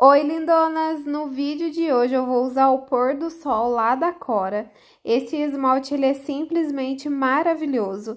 Oi lindonas, no vídeo de hoje eu vou usar o pôr do sol lá da Cora. Esse esmalte ele é simplesmente maravilhoso.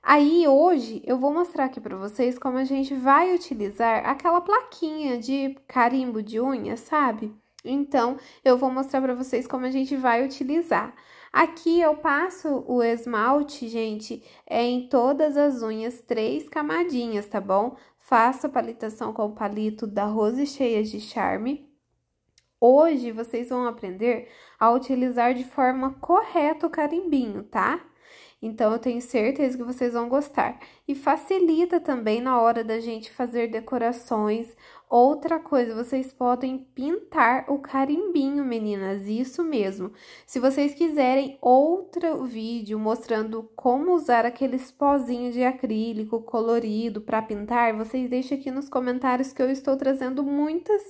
Aí hoje eu vou mostrar aqui para vocês como a gente vai utilizar aquela plaquinha de carimbo de unha, sabe? Então eu vou mostrar para vocês como a gente vai utilizar. Aqui eu passo o esmalte, gente, é em todas as unhas, três camadinhas, tá bom? Faça palitação com o palito da Rose Cheias de Charme. Hoje vocês vão aprender a utilizar de forma correta o carimbinho, tá? Então eu tenho certeza que vocês vão gostar. E facilita também na hora da gente fazer decorações Outra coisa, vocês podem pintar o carimbinho, meninas, isso mesmo. Se vocês quiserem outro vídeo mostrando como usar aqueles pozinhos de acrílico colorido para pintar, vocês deixem aqui nos comentários que eu estou trazendo muitas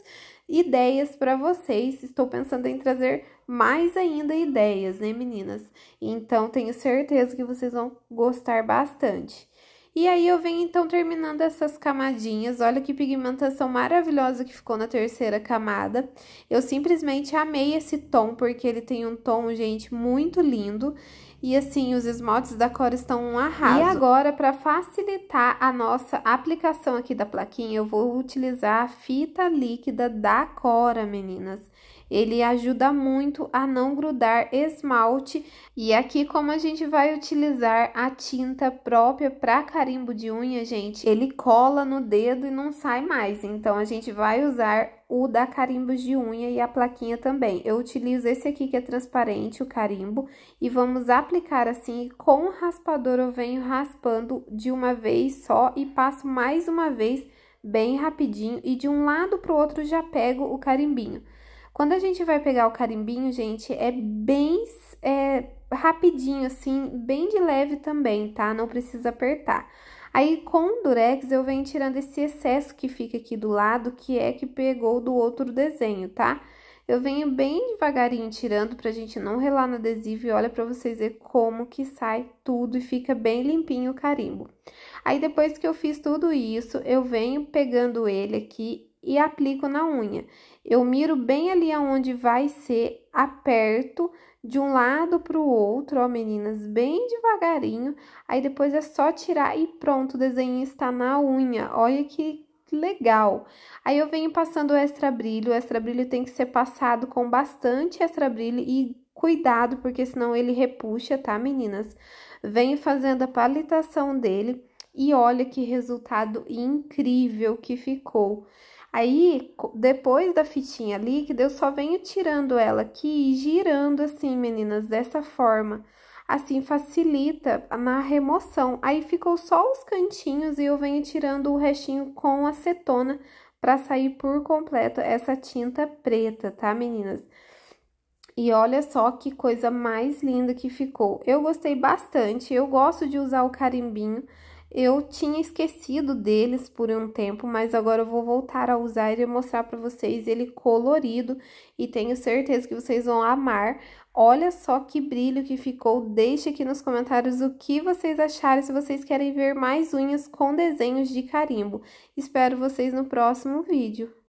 ideias para vocês. Estou pensando em trazer mais ainda ideias, né, meninas? Então, tenho certeza que vocês vão gostar bastante. E aí eu venho então terminando essas camadinhas. Olha que pigmentação maravilhosa que ficou na terceira camada. Eu simplesmente amei esse tom, porque ele tem um tom, gente, muito lindo. E assim, os esmaltes da cor estão um arraso. E agora, para facilitar a nossa aplicação aqui da plaquinha, eu vou utilizar a fita líquida da Cora, meninas ele ajuda muito a não grudar esmalte. E aqui como a gente vai utilizar a tinta própria para carimbo de unha, gente, ele cola no dedo e não sai mais. Então, a gente vai usar o da carimbos de unha e a plaquinha também. Eu utilizo esse aqui que é transparente, o carimbo, e vamos aplicar assim. Com o raspador eu venho raspando de uma vez só e passo mais uma vez bem rapidinho. E de um lado pro outro já pego o carimbinho. Quando a gente vai pegar o carimbinho, gente, é bem é, rapidinho, assim, bem de leve também, tá? Não precisa apertar. Aí, com o durex, eu venho tirando esse excesso que fica aqui do lado, que é que pegou do outro desenho, tá? Eu venho bem devagarinho tirando pra gente não relar no adesivo e olha pra vocês ver como que sai tudo e fica bem limpinho o carimbo. Aí, depois que eu fiz tudo isso, eu venho pegando ele aqui e aplico na unha. Eu miro bem ali aonde vai ser, aperto de um lado para o outro, ó meninas, bem devagarinho. Aí depois é só tirar e pronto, o desenho está na unha. Olha que legal. Aí eu venho passando o extra brilho, o extra brilho tem que ser passado com bastante extra brilho e cuidado, porque senão ele repuxa, tá meninas? Venho fazendo a palitação dele e olha que resultado incrível que ficou. Aí, depois da fitinha líquida, eu só venho tirando ela aqui e girando assim, meninas, dessa forma. Assim facilita na remoção. Aí ficou só os cantinhos e eu venho tirando o restinho com acetona para sair por completo essa tinta preta, tá, meninas? E olha só que coisa mais linda que ficou. Eu gostei bastante, eu gosto de usar o carimbinho, eu tinha esquecido deles por um tempo, mas agora eu vou voltar a usar e mostrar para vocês ele colorido e tenho certeza que vocês vão amar. Olha só que brilho que ficou, deixe aqui nos comentários o que vocês acharam, se vocês querem ver mais unhas com desenhos de carimbo. Espero vocês no próximo vídeo.